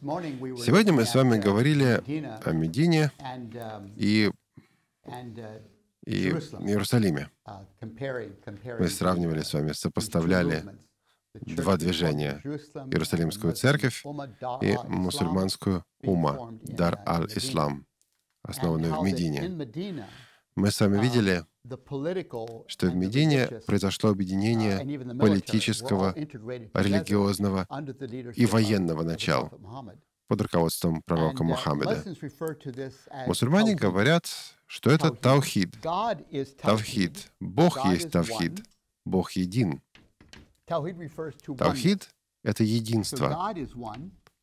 Сегодня мы с вами говорили о Медине и, и Иерусалиме. Мы сравнивали с вами, сопоставляли два движения. Иерусалимскую церковь и мусульманскую ума, Дар аль-Ислам, основанную в Медине. Мы с вами um, видели, что в Медине произошло uh, объединение политического, религиозного и военного начала под руководством пророка uh, Мухаммеда. Мусульмане говорят, что это таухид. Таухид. Бог есть таухид. Бог един. Таухид – это единство.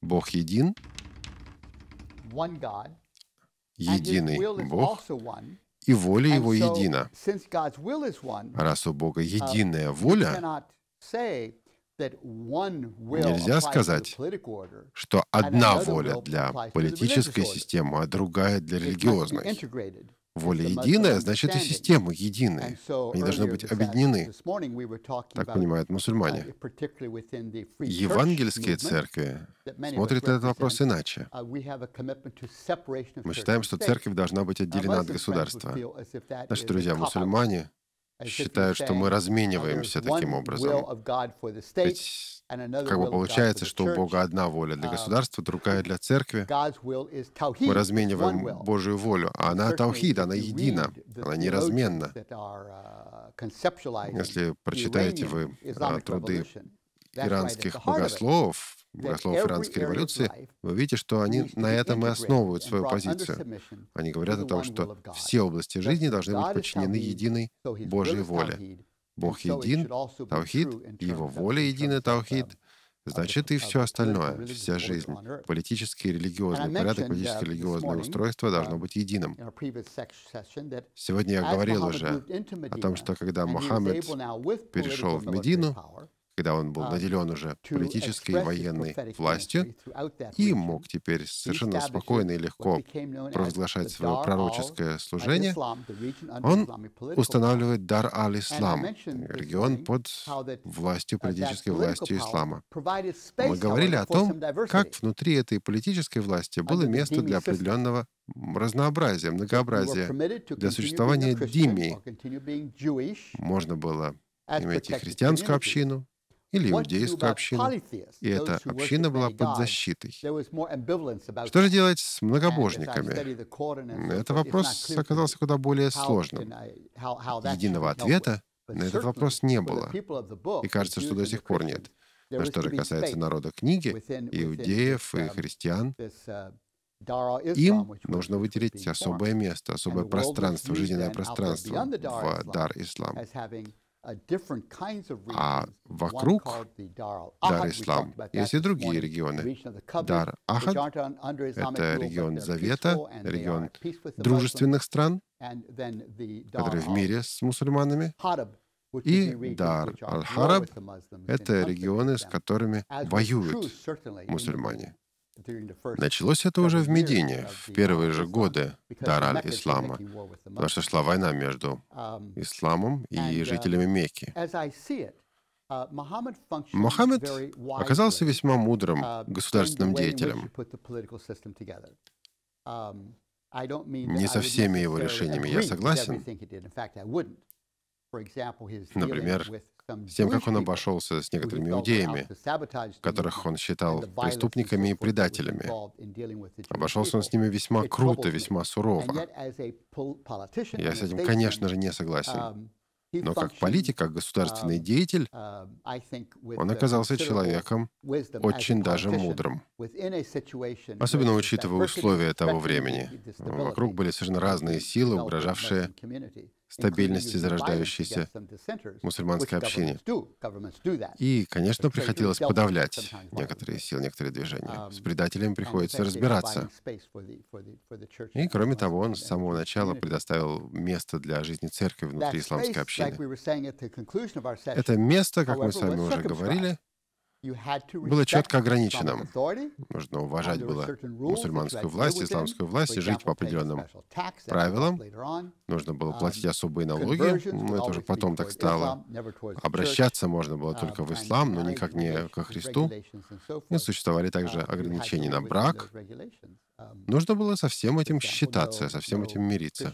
Бог един, единый Бог, и воля его едина. Раз у Бога uh, единая воля, Нельзя сказать, что одна воля для политической системы, а другая для религиозной. Воля единая, значит и системы едины. Они должны быть объединены. Так понимают uh, мусульмане. Евангельские церкви смотрят на этот вопрос иначе. Uh, Мы считаем, что церковь должна быть отделена от государства. Наши друзья-мусульмане а считают, что мы размениваемся таким образом. Ведь как бы получается, что у Бога одна воля для um, государства, другая для церкви. Мы размениваем Божью волю, а она таухид, она едина, она неразменна. Uh, Если прочитаете вы а, труды иранских богословов, богословов иранской революции, вы видите, что они на этом и основывают свою позицию. Они говорят о том, что все области жизни должны быть подчинены единой Божьей воле. Бог един, Таухид, его воля едина, Таухид, значит и все остальное, вся жизнь, политический и религиозный порядок, политическое и религиозное устройство должно um, быть единым. Сегодня я говорил уже о том, что когда Мухаммед перешел в Медину, когда он был um, наделен уже политической и военной властью и мог теперь совершенно спокойно и легко провозглашать свое пророческое uh, служение, он устанавливает Дар аль-Ислам, регион под властью, uh, политической властью ислама. Мы говорили о том, как внутри этой политической власти было место для определенного разнообразия, многообразия. Для существования Димии можно было иметь и христианскую общину, или иудейскую общину, и эта община была под защитой. Что же делать с многобожниками? Этот вопрос оказался куда более сложным. Единого ответа на этот вопрос не было, и кажется, что до сих пор нет. Но что же касается народа книги, иудеев и um, христиан, uh, им нужно выделить особое место, особое пространство, жизненное пространство в дар ислам а, а вокруг Дар-Ислам есть и другие регионы. Дар-Ахад — это регион Завета, регион дружественных стран, которые в мире с мусульманами. И Дар Аль-Хараб — это регионы, с которыми воюют мусульмане. Началось это уже в Медине, в первые же годы Дараль-Ислама, потому что шла война между um, исламом и um, жителями Мекки. Uh, Мухаммед оказался весьма мудрым uh, государственным деятелем. Um, Не со всеми его решениями я согласен. Например, с тем, как он обошелся с некоторыми иудеями, которых он считал преступниками и предателями. Обошелся он с ними весьма круто, весьма сурово. Я с этим, конечно же, не согласен. Um, Но как политик, как государственный um, деятель, um, он оказался человеком очень даже мудрым. Особенно учитывая условия того времени. Вокруг были совершенно разные силы, угрожавшие стабильности зарождающейся мусульманской общины И, конечно, приходилось подавлять некоторые силы, некоторые движения. Um, с предателями приходится разбираться. И, кроме того, он с самого начала предоставил место для жизни церкви внутри исламской общины. Это место, как мы с вами уже говорили, было четко ограничено. Нужно уважать было мусульманскую власть, исламскую власть и жить по определенным правилам. Нужно было um, платить особые налоги, но ну, это уже потом так стало. Обращаться можно было um, только в ислам, но никак не ко Христу. И существовали также um, ограничения на брак. Нужно было со всем этим считаться, со всем этим мириться.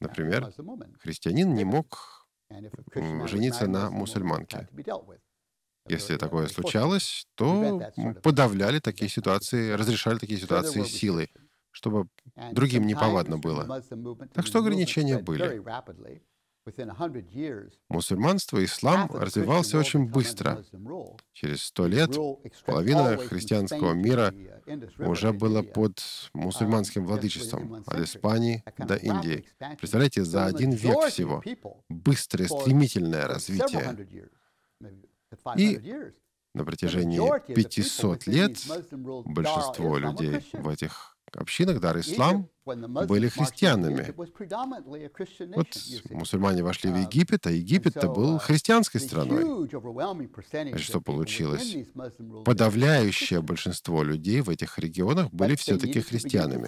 Например, христианин не мог жениться на мусульманке. Если такое случалось, то подавляли такие ситуации, разрешали такие ситуации силой, чтобы другим не повадно было. Так что ограничения были. Мусульманство ислам развивался очень быстро. Через сто лет половина христианского мира uh, уже была под uh, мусульманским владычеством от Испании до Индии. Представляете, за один век всего быстрое, стремительное развитие. И на протяжении 500 лет большинство людей в этих общинах Дар Ислам были христианами. Вот мусульмане вошли в uh, Египет, а Египет-то был uh, христианской страной. И что получилось? Подавляющее большинство людей в этих регионах были все-таки христианами.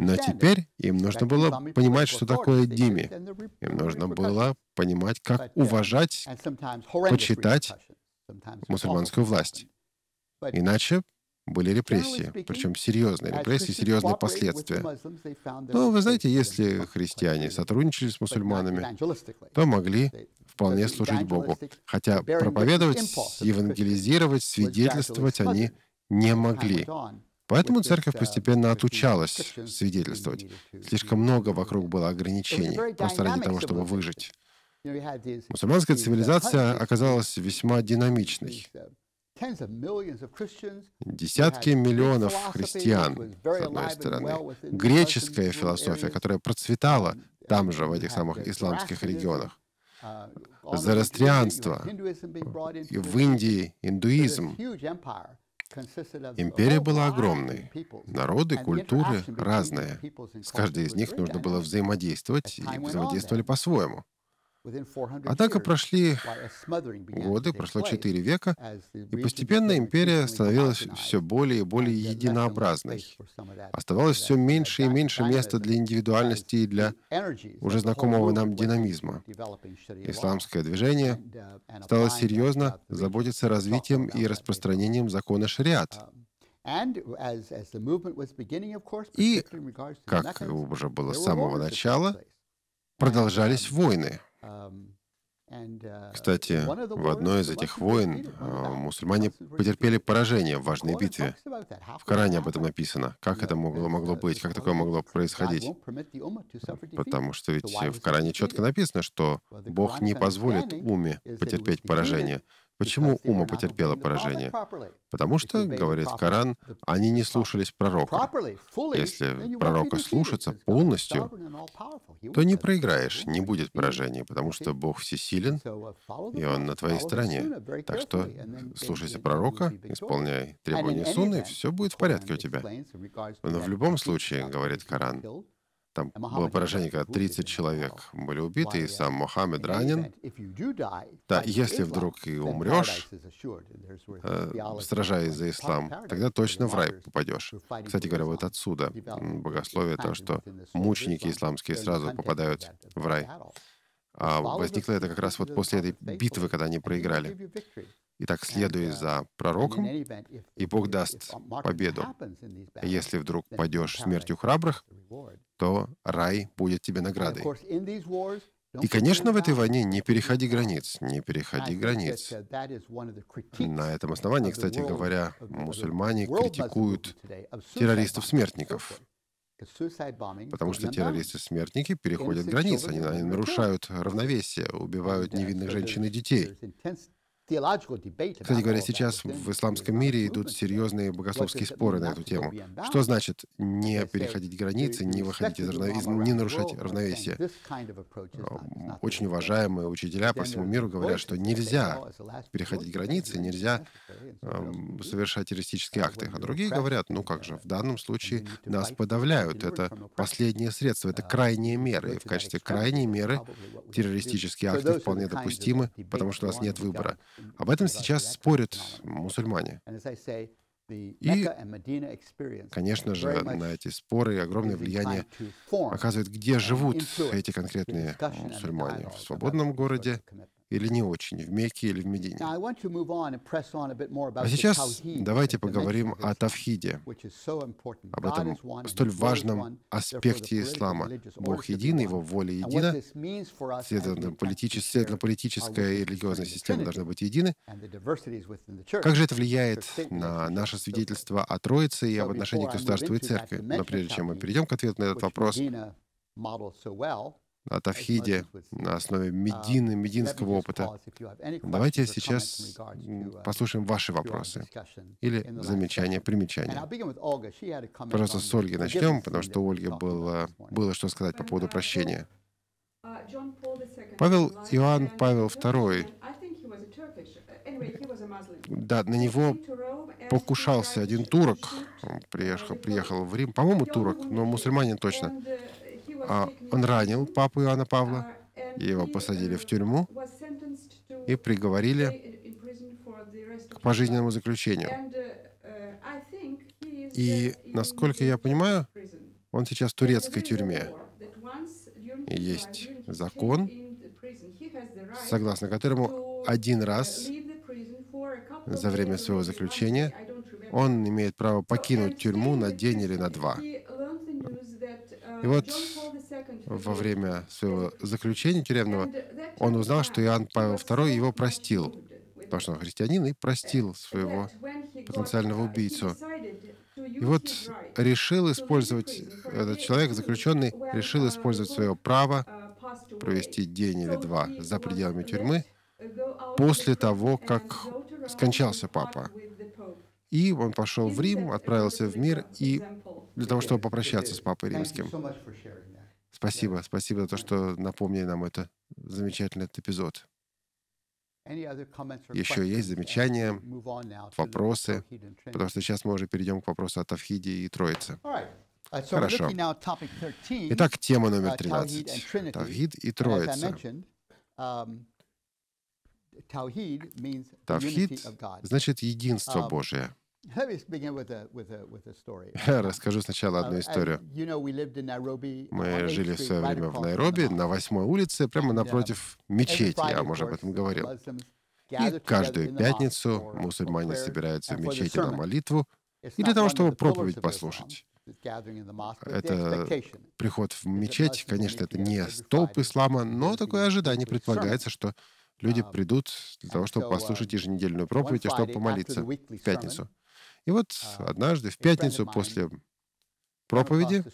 Но теперь им нужно было понимать, что такое Дими. Им нужно было понимать, как uh, уважать, почитать мусульманскую власть. Иначе были репрессии, причем серьезные репрессии, серьезные последствия. Но ну, вы знаете, если христиане сотрудничали с мусульманами, то могли вполне служить Богу. Хотя проповедовать, евангелизировать, свидетельствовать они не могли. Поэтому церковь uh, постепенно отучалась свидетельствовать. Слишком много вокруг было ограничений, просто ради того, чтобы выжить. Мусульманская uh, цивилизация оказалась весьма динамичной. Десятки миллионов христиан, с одной стороны, греческая философия, которая процветала там же, в этих самых исламских регионах, uh, зарастрианство, и в Индии индуизм. Империя была огромной. Народы, культуры разные. С каждой из них нужно было взаимодействовать, и взаимодействовали по-своему. Однако а прошли годы, прошло четыре века, и постепенно империя становилась все более и более единообразной. Оставалось все меньше и меньше места для индивидуальности и для уже знакомого нам динамизма. Исламское движение uh, стало uh, серьезно заботиться развитием и распространением закона шариат, um, и, как уже было с самого начала, продолжались um, войны — Эм, э, Кстати, в одной из этих войн э, мусульмане потерпели поражение в важной битве. В Коране об этом написано. Как это могло, могло uh, быть? Как такое могло происходить? Потому что ведь в Коране четко написано, что Бог не позволит уме потерпеть поражение. Почему ума потерпела поражение? Потому что, говорит Коран, они не слушались пророка. Если пророка слушаться полностью, то не проиграешь, не будет поражения, потому что Бог всесилен, uh, и Он на твоей стороне. Так что слушайся пророка, исполняй требования Сунны, все будет в порядке у тебя. Но в любом случае, говорит Коран, там было поражение, когда 30 человек были убиты, и сам Мохаммед ранен. Да, если вдруг и умрешь, э, сражаясь за ислам, тогда точно в рай попадешь. Кстати говоря, вот отсюда богословие то, что мученики исламские сразу попадают в рай. А возникло это как раз вот после этой битвы, когда они проиграли. Итак, следуй uh, за пророком, и Бог даст победу. Если вдруг падешь смертью храбрых, то рай будет тебе наградой. И, конечно, в этой войне не переходи границ, не переходи границ. Uh, На этом основании, кстати говоря, мусульмане критикуют террористов-смертников, потому что террористы-смертники переходят границы, они, они нарушают равновесие, убивают uh, невинных женщин и детей. Кстати говоря, сейчас в исламском мире идут серьезные богословские споры на эту тему. Что значит не переходить границы, не выходить из равновесия, не нарушать равновесие? Э, очень уважаемые учителя по всему миру говорят, что нельзя переходить границы, нельзя эм, совершать террористические акты. А другие говорят, ну как же, в данном случае нас подавляют. Это последнее средство, это крайние меры. И в качестве крайней меры террористические акты вполне допустимы, потому что у нас нет выбора. Об этом сейчас спорят мусульмане. И, конечно же, на эти споры огромное влияние оказывает, где живут эти конкретные мусульмане. В свободном городе или не очень, в Мекке или в Медине. А сейчас давайте поговорим о Тавхиде, об этом столь важном аспекте ислама. Бог един, Его воля едина, следовательно, политичес, следовательно политическая и религиозная система должны быть едины. Как же это влияет на наше свидетельство о Троице и об отношении государства и церкви? Но прежде чем мы перейдем к ответу на этот вопрос, о Тавхиде на основе uh, Медины, мединского опыта. Давайте сейчас uh, послушаем ваши вопросы или замечания, примечания. Пожалуйста, с Ольги начнем, потому что у Ольги было, было что сказать по поводу прощения. Uh, Павел Иоанн Павел II, да, на него покушался один турок, приехал, приехал в Рим, по-моему, турок, но мусульманин точно. А, он ранил папу Иоанна Павла, и его посадили в тюрьму и приговорили к пожизненному заключению. И, насколько я понимаю, он сейчас в турецкой тюрьме. И есть закон, согласно которому один раз за время своего заключения он имеет право покинуть тюрьму на день или на два. И вот во время своего заключения тюремного, он узнал, что Иоанн Павел II его простил, потому что он христианин, и простил своего потенциального убийцу. И вот решил использовать, этот человек, заключенный, решил использовать свое право провести день или два за пределами тюрьмы после того, как скончался папа. И он пошел в Рим, отправился в мир и для того, чтобы попрощаться с папой римским. Спасибо, спасибо за то, что напомнили нам это замечательный этот эпизод. Еще есть замечания, вопросы, потому что сейчас мы уже перейдем к вопросу о Тавхиде и Троице. Uh, Хорошо. Итак, тема uh, номер 13. Тавхид и Троица. Um, Тавхид значит единство um, Божие. Расскажу сначала uh, одну историю. Мы жили в свое время в Найроби, на восьмой улице, прямо напротив мечети, я уже об этом говорил. И каждую пятницу мусульмане собираются в мечети на молитву и для того, чтобы проповедь послушать. Это приход в мечеть, конечно, это не столб ислама, но такое ожидание предполагается, что люди um, придут для того, чтобы послушать um, еженедельную проповедь и а чтобы помолиться в пятницу. И вот а, однажды, в пятницу после проповеди,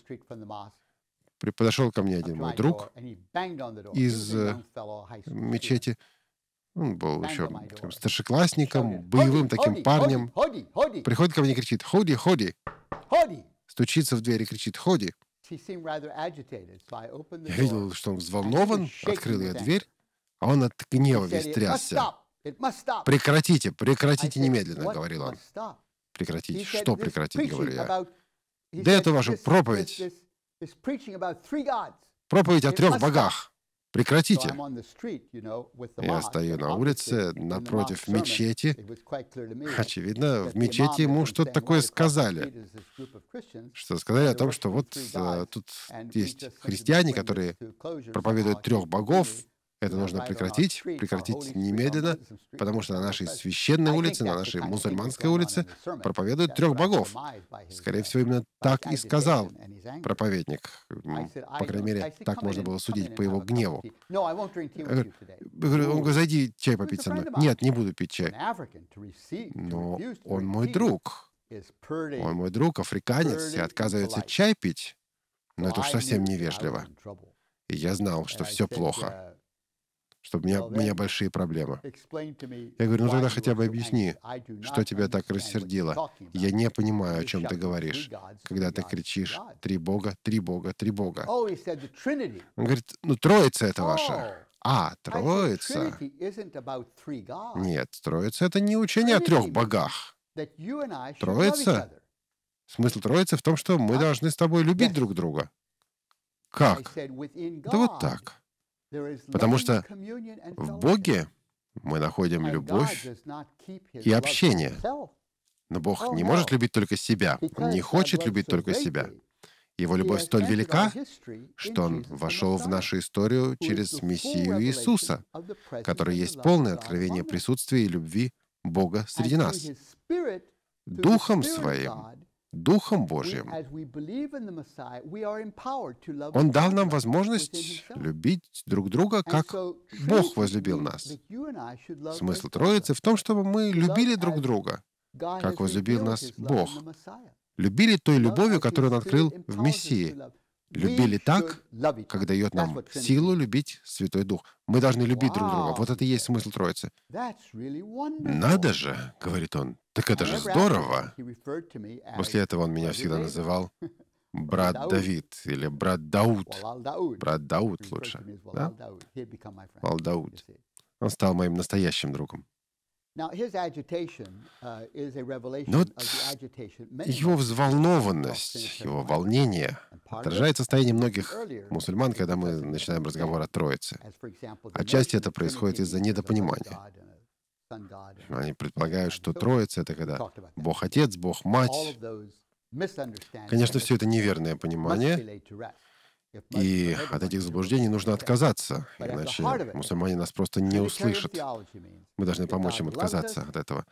подошел ко мне один мой друг из э, мечети. Он был еще таким старшеклассником, боевым таким парнем. Приходит ко мне и кричит «Ходи, ходи!» Стучится в дверь и кричит «Ходи!» Я видел, что он взволнован, открыл я дверь, а он от гнева весь трясся. «Прекратите, прекратите немедленно», — говорил он. Прекратить? Что прекратить, говорю я? Да это ваша проповедь. Проповедь о трех богах. Прекратите. Я стою на улице напротив мечети. Очевидно, в мечети ему что-то такое сказали. Что сказали о том, что вот а, тут есть христиане, которые проповедуют трех богов, это нужно прекратить, прекратить немедленно, потому что на нашей священной улице, на нашей мусульманской улице проповедуют трех богов. Скорее всего, именно так и сказал проповедник. По крайней мере, так можно было судить по его гневу. Э, говорю, он говорит, зайди чай попить со мной. Нет, не буду пить чай. Но он мой друг. Он мой друг, африканец, и отказывается чай пить. Но это уж совсем невежливо. И я знал, что все плохо. Uh, чтобы у меня, у меня большие проблемы. Я говорю, ну тогда хотя бы объясни, что тебя так рассердило. Я не понимаю, о чем ты говоришь, когда ты кричишь «Три Бога, три Бога, три Бога». Oh, Он говорит, ну Троица — это ваша. Oh, а, Троица? Нет, Троица — это не учение о трех богах. Троица? Смысл Троицы в том, что мы должны с тобой любить друг друга. Как? Да вот так. Потому что в Боге мы находим любовь и общение. Но Бог oh, не может любить только себя, Он не хочет любить только себя. Его любовь столь велика, что Он вошел в нашу историю через Мессию Иисуса, который есть полное откровение присутствия и любви Бога среди нас. Духом Своим Духом Божьим. Он дал нам возможность любить друг друга, как Бог возлюбил нас. Смысл Троицы в том, чтобы мы любили друг друга, как возлюбил нас Бог. Любили той любовью, которую Он открыл в Мессии, любили так, как дает нам силу любить Святой Дух. Мы должны любить друг друга. Вот это и есть смысл Троицы. «Надо же», — говорит он, — «так это же здорово». После этого он меня всегда называл брат Давид или брат Дауд. Брат Дауд лучше. Да? Валдауд. Он стал моим настоящим другом. Uh, Но ну вот его взволнованность, его волнение отражает состояние многих мусульман, когда мы начинаем разговор о Троице. Отчасти это происходит из-за недопонимания. Они предполагают, что Троица — это когда Бог Отец, Бог Мать. Конечно, все это неверное понимание, и от этих заблуждений нужно отказаться, иначе мусульмане нас просто не услышат. Мы должны помочь им отказаться от этого.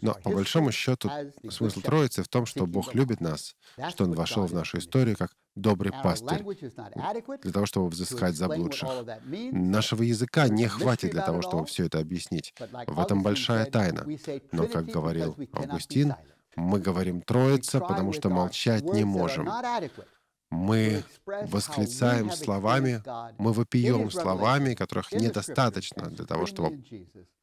Но по большому счету смысл Троицы в том, что Бог любит нас, что Он вошел в нашу историю как добрый пастырь для того, чтобы взыскать заблудших. Нашего языка не хватит для того, чтобы все это объяснить. В этом большая тайна. Но, как говорил Августин, мы говорим «Троица», потому что молчать не можем. Мы восклицаем словами, мы вопием словами, которых недостаточно для того, чтобы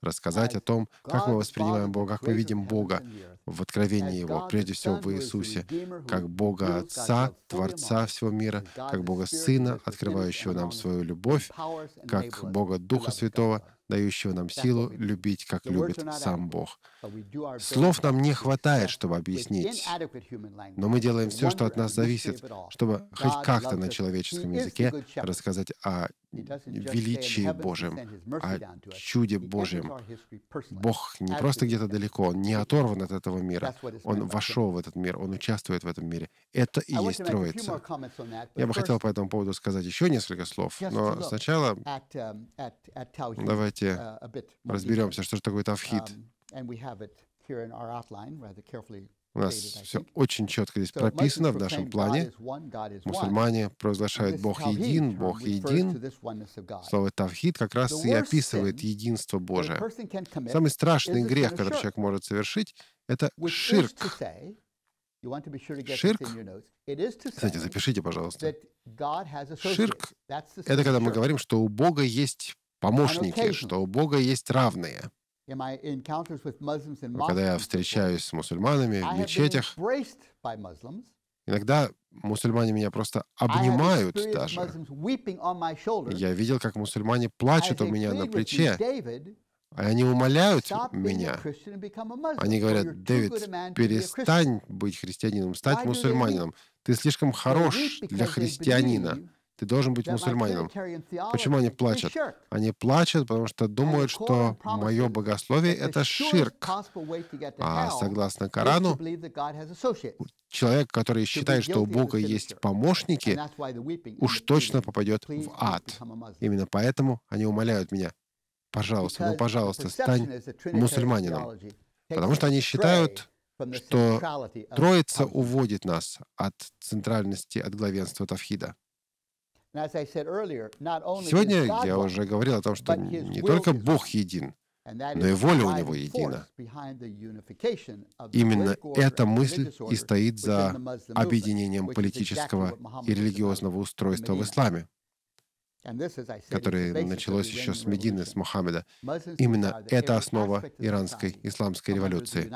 рассказать о том, как мы воспринимаем Бога, как мы видим Бога в откровении Его, прежде всего в Иисусе, как Бога Отца, Творца всего мира, как Бога Сына, открывающего нам свою любовь, как Бога Духа Святого, дающего нам силу любить, как любит сам Бог. Слов нам не хватает, чтобы объяснить, но мы делаем все, что от нас зависит, чтобы хоть как-то на человеческом языке рассказать о величии Божьем, о а чуде Божьем. Бог не просто где-то далеко, он не оторван от этого мира. Он вошел в этот мир, он участвует в этом мире. Это и есть Троица. Я бы хотел по этому поводу сказать еще несколько слов, но сначала um, давайте uh, разберемся, что же такое Тавхид. Um, у нас все очень четко здесь прописано в нашем плане. Мусульмане провозглашают «Бог един», «Бог един». Слово «тавхид» как раз и описывает единство Божие. Самый страшный грех, который человек может совершить, это ширк. Ширк, кстати, запишите, пожалуйста. Ширк — это когда мы говорим, что у Бога есть помощники, что у Бога есть равные. А когда я встречаюсь с мусульманами в мечетях, иногда мусульмане меня просто обнимают даже. Я видел, как мусульмане плачут у меня на плече, а они умоляют меня. Они говорят, Дэвид, перестань быть христианином, стать мусульманином. Ты слишком хорош для христианина. Ты должен быть мусульманином. Почему они плачут? Они плачут, потому что думают, что мое богословие — это ширк. А согласно Корану, человек, который считает, что у Бога есть помощники, уж точно попадет в ад. Именно поэтому они умоляют меня, пожалуйста, ну, пожалуйста, стань мусульманином. Потому что они считают, что Троица уводит нас от центральности, от главенства Тавхида. Сегодня я уже говорил о том, что не только Бог един, но и воля у него едина. Именно эта мысль и стоит за объединением политического и религиозного устройства в исламе, которое началось еще с Медины, с Мухаммеда. Именно это основа иранской исламской революции.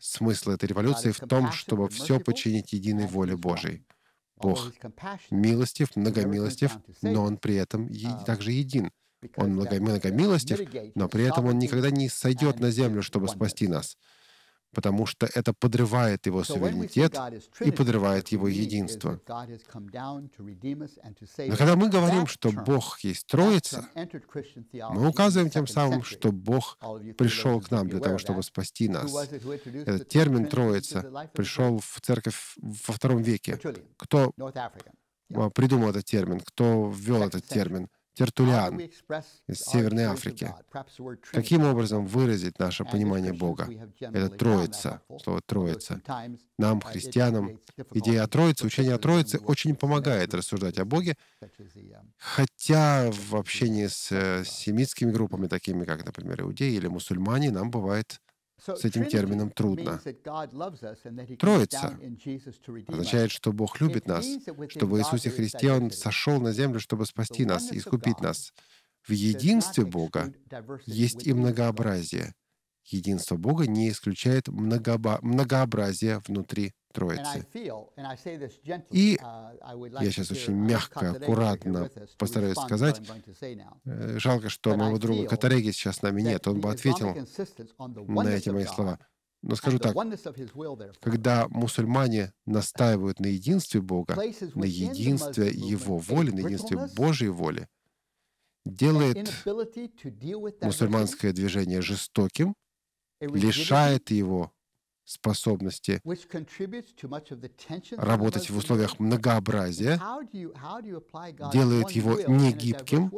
Смысл этой революции в том, чтобы все подчинить единой воле Божией. Бог милостив, многомилостив, но Он при этом um, также един. Он многомилостив, но при этом Он никогда не сойдет на землю, чтобы спасти нас потому что это подрывает его суверенитет и подрывает его единство. Но когда мы говорим, что Бог есть Троица, мы указываем тем самым, что Бог пришел к нам для того, чтобы спасти нас. Этот термин «троица» пришел в церковь во втором веке. Кто придумал этот термин, кто ввел этот термин? Тертулиан из Северной Африки. Каким образом выразить наше понимание Бога? Это Троица, слово Троица. Нам, христианам, идея о Троице, учение о Троице очень помогает рассуждать о Боге, um, хотя в общении с э, семитскими группами, такими как, например, иудеи или мусульмане, нам бывает с этим термином трудно. Троица означает, что Бог любит нас, что в Иисусе Христе Он сошел на землю, чтобы спасти нас, искупить нас. В единстве Бога есть и многообразие — Единство Бога не исключает многообразие внутри Троицы. И uh, я сейчас очень мягко, аккуратно постараюсь сказать, э, жалко, что моего друга Катареги сейчас с нами нет, он бы ответил на эти мои слова. Но скажу так, когда мусульмане настаивают на единстве Бога, на единстве Его воли, на единстве Божьей воли, делает мусульманское движение жестоким, лишает его способности работать в условиях многообразия, делает его негибким,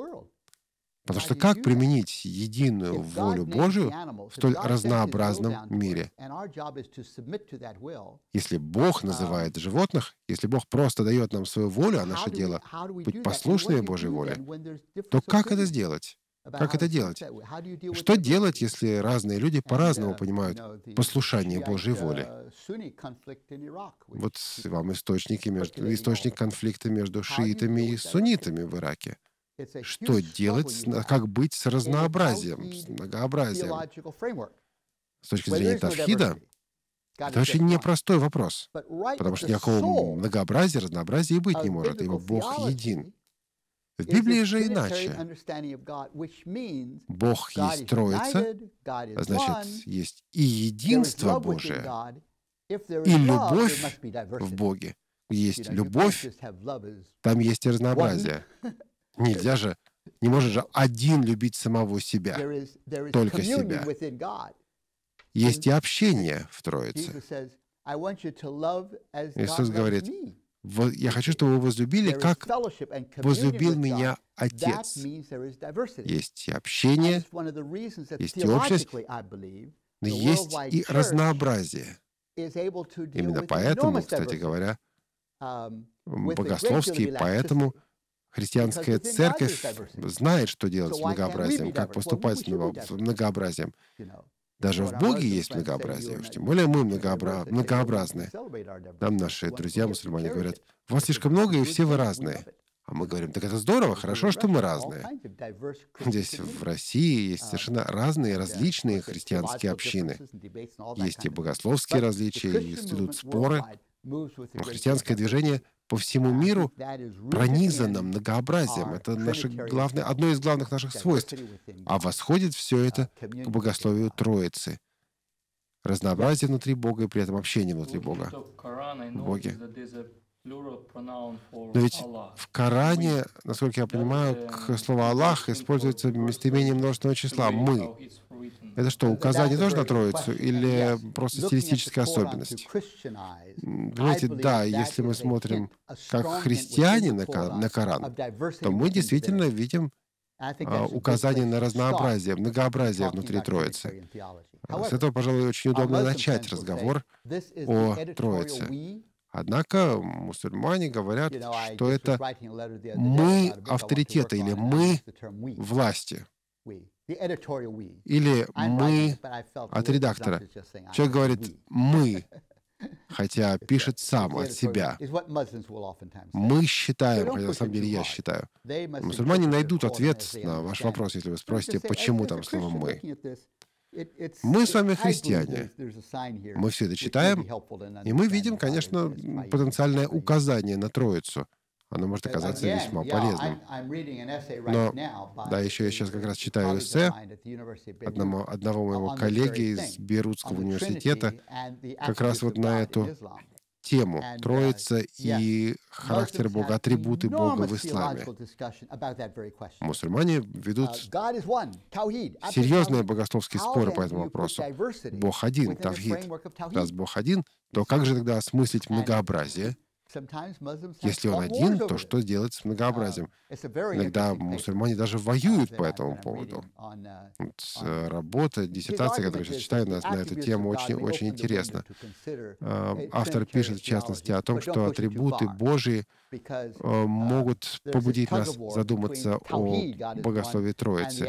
потому что как применить единую волю Божию в столь разнообразном мире? Если Бог uh, называет животных, если Бог просто дает нам свою волю, а наше дело — быть послушными Божьей воле, то как это сделать? Как это делать? Что делать, если разные люди uh, по-разному понимают послушание Божьей воли? Uh, вот вам источники между, источник конфликта между шиитами и суннитами в Ираке. Что делать, как быть с разнообразием, с многообразием? С точки зрения Тавхида, это очень непростой вопрос, потому что никакого многообразия, разнообразия и быть не может, ибо Бог един. В Библии же иначе. Бог есть Троица, а значит, есть и единство Божие, и любовь в Боге. Есть любовь, там есть и разнообразие. Нельзя же, не может же один любить самого себя, только себя. Есть и общение в Троице. Иисус говорит, я хочу, чтобы вы возлюбили, как возлюбил меня Отец. Есть и общение, есть и общество, но есть и разнообразие. Именно поэтому, кстати говоря, um, богословские, поэтому христианская церковь знает, что делать с многообразием, как поступать с многообразием. Даже в Боге есть многообразие, уж тем более мы многообра... многообразны. Нам наши друзья-мусульмане говорят, "У вас слишком много, и все вы разные. А мы говорим, так это здорово, хорошо, что мы разные. Здесь в России есть совершенно разные, различные христианские общины. Есть и богословские различия, и идут споры. Но христианское движение по всему миру пронизано многообразием. Это наше главное, одно из главных наших свойств. А восходит все это к богословию Троицы. Разнообразие внутри Бога и при этом общение внутри Бога. В Боге. Но ведь в Коране, насколько я понимаю, к uh, слову «Аллах» используется местоимение множественного числа «мы». Это что, указание тоже на Троицу или просто стилистическая особенность? Понимаете, да, если мы смотрим как христиане на, на Коран, то мы действительно видим а, указание на разнообразие, многообразие внутри Троицы. Э, с этого, пожалуй, очень удобно начать разговор о Троице. Однако мусульмане говорят, что это мы авторитеты или мы власти. Или «мы» от редактора. Человек говорит «мы», хотя пишет сам от себя. Мы считаем, хотя на самом деле я считаю. Мусульмане найдут ответ на ваш вопрос, если вы спросите, почему там слово «мы». Мы с вами христиане. Мы все это читаем, и мы видим, конечно, потенциальное указание на Троицу — оно может оказаться весьма полезным. Но, да, еще я сейчас как раз читаю эссе одному, одного моего коллеги из Берутского университета как раз вот на эту тему «Троица uh, и характер Бога, атрибуты Бога в исламе». Мусульмане uh, ведут серьезные богословские споры по этому вопросу. Бог один, Тавхид. Раз Бог один, то как же тогда осмыслить многообразие – если он один, то что делать с многообразием? Uh, Иногда мусульмане даже uh, воюют по этому поводу. Uh, вот, э, работа, диссертация, которую я сейчас читаю на, на эту тему, очень, очень интересна. Э, автор пишет, в частности, о том, что атрибуты Божии — Э, uh, могут побудить нас задуматься о богословии Троицы.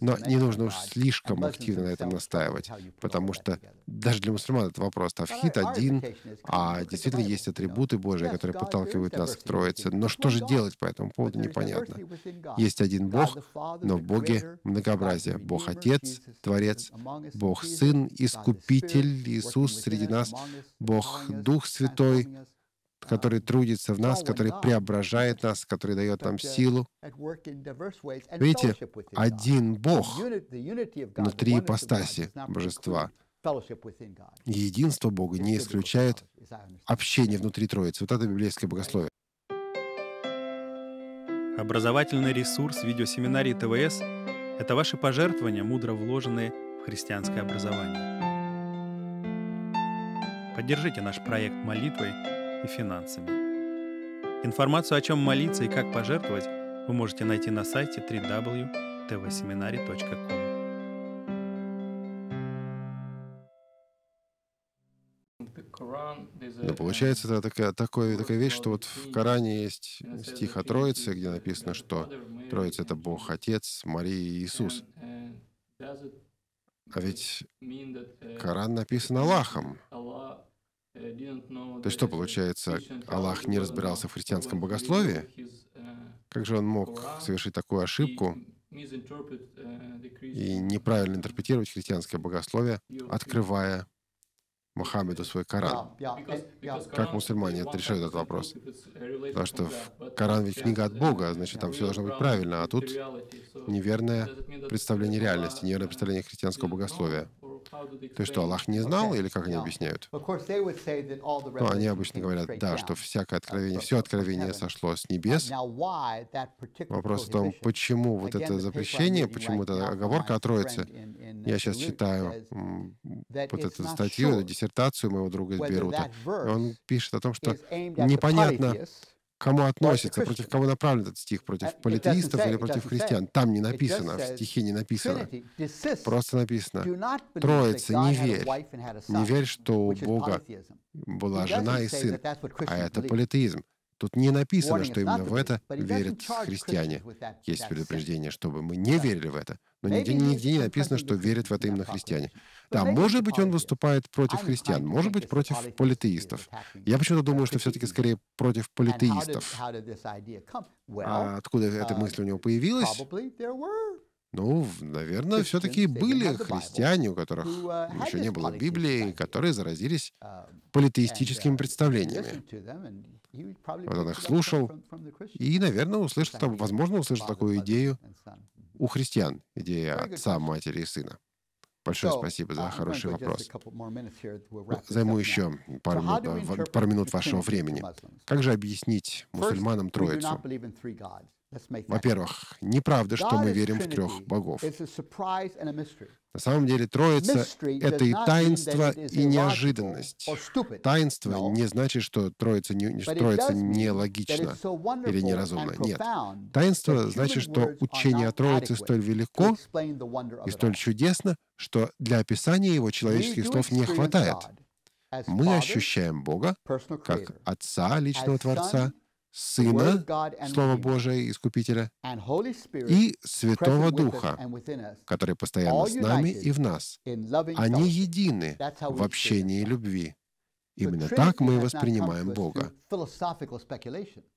Но не нужно уж слишком активно на этом настаивать, потому что даже для мусульман этот вопрос тавхид один, а действительно есть атрибуты Божии, которые подталкивают нас к Троице. Но что же делать по этому поводу, непонятно. Есть один Бог, но в Боге многообразие. Бог Отец, Творец, Бог Сын, Искупитель, Иисус среди нас, Бог Дух Святой, который а. трудится в нас, который преображает нас, который дает нам силу. Видите, один Бог внутри ипостаси Божества. Единство Бога не исключает общение внутри Троицы. Вот это библейское богословие. Образовательный ресурс видеосеминарии ТВС – это ваши пожертвования, мудро вложенные в христианское образование. Поддержите наш проект молитвой – и финансами. Информацию, о чем молиться и как пожертвовать, вы можете найти на сайте www.tvseminary.com. Но получается, это такая, такая такая вещь, что вот в Коране есть стих о Троице, где написано, что Троица — это Бог Отец, Мария и Иисус. А ведь Коран написан Аллахом. Э, То есть что получается, Аллах не разбирался в христианском богословии? Э, как же он мог совершить такую ошибку э, и неправильно интерпретировать христианское богословие, открывая Мухаммеду свой Коран. Как мусульмане решают этот вопрос? Uh, Потому что в Коран ведь книга от uh, Бога, значит, там все должно быть правильно, а тут неверное представление реальности, неверное представление христианского uh, богословия. То есть что, Аллах не знал, или как они объясняют? Ну, они обычно говорят, да, что всякое откровение, все откровение сошло с небес. Вопрос в том, почему вот это запрещение, почему эта оговорка о Троице. Я сейчас читаю вот эту статью, диссертацию моего друга из Бейрута. Он пишет о том, что непонятно, кому относится, против кого направлен этот стих, против э, политеистов или против христиан. Там не написано, в стихе не написано. Просто написано, Троица, не верь. Не верь, что у Бога была жена и сын. А это политеизм. Тут не написано, что именно в это верят христиане. Есть предупреждение, чтобы мы не верили в это. Но нигде, нигде не написано, что верят в это именно христиане. Да, может быть, он выступает против христиан, может быть, против политеистов. Я почему-то думаю, что все-таки скорее против политеистов. А откуда эта uh, мысль у него появилась? Ну, наверное, все-таки были христиане, у которых uh, еще не было Библии, которые заразились um, политеистическими uh, представлениями. Вот он их слушал и, наверное, услышал, возможно, услышал такую идею у христиан, идея отца, матери и сына. Большое спасибо за uh, хороший вопрос. Займу еще пару минут, пару минут вашего времени. Как же объяснить мусульманам Троицу? Во-первых, неправда, что мы верим в трех богов. На самом деле Троица — это и таинство, и неожиданность. Таинство не значит, что Троица, не, троица нелогична или неразумна. Нет. Таинство значит, что учение о Троице столь велико и столь чудесно, что для описания его человеческих слов не хватает. Мы ощущаем Бога как Отца, личного Творца, Сына, Слово Божие, Искупителя, и Святого Духа, который постоянно с нами и в нас. Они едины в общении и любви. Именно так мы воспринимаем Бога.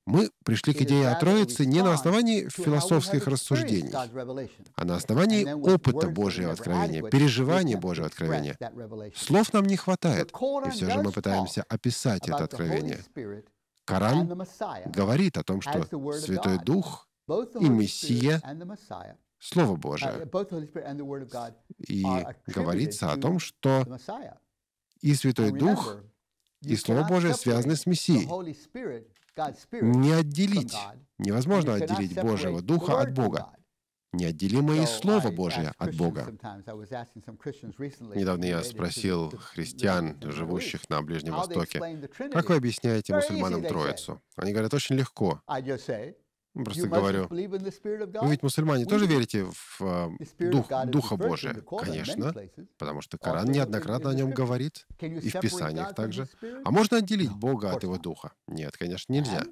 Мы пришли к идее о Троице не на основании философских рассуждений, а на основании опыта Божьего откровения, переживания Божьего откровения. Слов нам не хватает, и все же мы пытаемся описать это откровение. Коран говорит о том, что Святой Дух и Мессия Слово uh, Божие. И говорится о том, что и Святой Дух, и Слово Божие связаны с Мессией. Не отделить, невозможно отделить Божьего Духа от Бога неотделимо и Слово Божие от Бога. Недавно я спросил христиан, живущих на Ближнем Востоке, как вы объясняете мусульманам Троицу? Они говорят, очень легко. Ну, просто говорю, вы ведь мусульмане тоже верите в э, дух, Духа Божия? Конечно, потому что Коран неоднократно о нем говорит, и в Писаниях также. А можно отделить Бога от его Духа? Нет, конечно, нельзя.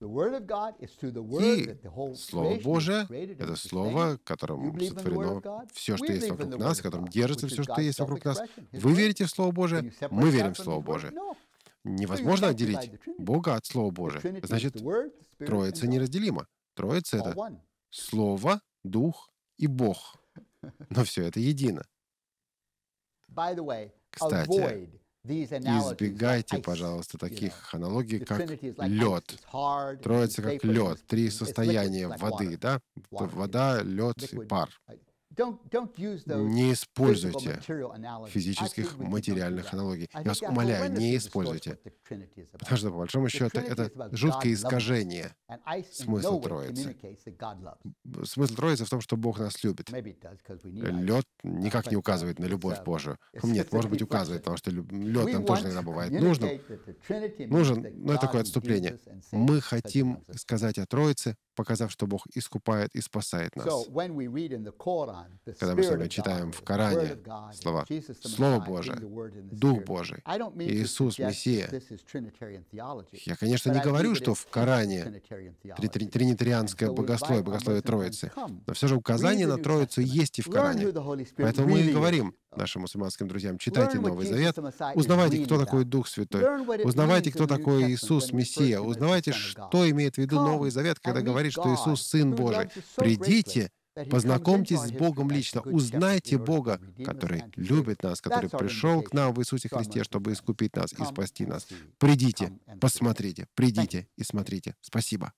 И Слово Божие — это Слово, которым сотворено все, что есть вокруг нас, которым держится все, что есть вокруг нас. Вы верите в Слово Божие? Мы верим в Слово Божие. Невозможно отделить Бога от Слова Божия. Значит, Троица неразделима. Троица — это Слово, Дух и Бог. Но все это едино. Кстати, Избегайте, пожалуйста, таких аналогий, как лед. Троица как лед, три состояния воды, да? Вода, лед и пар. Не используйте физических материальных аналогий. Я вас умоляю, не используйте. Потому что, по большому счету, это жуткое искажение смысла Троицы. Смысл Троицы в том, что Бог нас любит. Лед никак не uh, указывает на любовь Божию. Хм, нет, может быть, указывает, потому что лед нам тоже иногда бывает нужным. Нужен, но ну, это такое отступление. Мы хотим сказать о Троице, показав, что Бог искупает и спасает нас. Когда мы с вами читаем в Коране слова «Слово Божие», «Дух Божий», «Иисус, Мессия», я, конечно, не говорю, что в Коране тринитарианское богословие, богословие Троицы, но все же указание на Троицу есть и в Коране. Поэтому мы и говорим, а. нашим мусульманским друзьям, читайте Новый Завет, узнавайте, кто такой Дух Святой, узнавайте, кто такой Иисус, Мессия, узнавайте, что имеет в виду Новый Завет, когда говорит, что Иисус — Сын Божий. Придите, Познакомьтесь с Богом лично, узнайте Бога, который любит нас, который пришел к нам в Иисусе Христе, чтобы искупить нас и спасти нас. Придите, посмотрите, придите и смотрите. Спасибо.